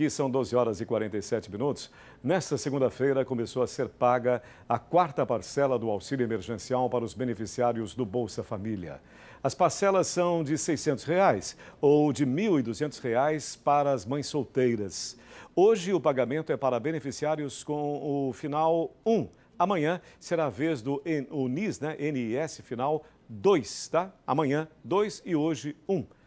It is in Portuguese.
que são 12 horas e 47 minutos, nesta segunda-feira começou a ser paga a quarta parcela do auxílio emergencial para os beneficiários do Bolsa Família. As parcelas são de R$ 600 reais, ou de R$ 1.200 para as mães solteiras. Hoje o pagamento é para beneficiários com o final 1. Amanhã será a vez do NIS, né? NIS final 2, tá? Amanhã 2 e hoje 1.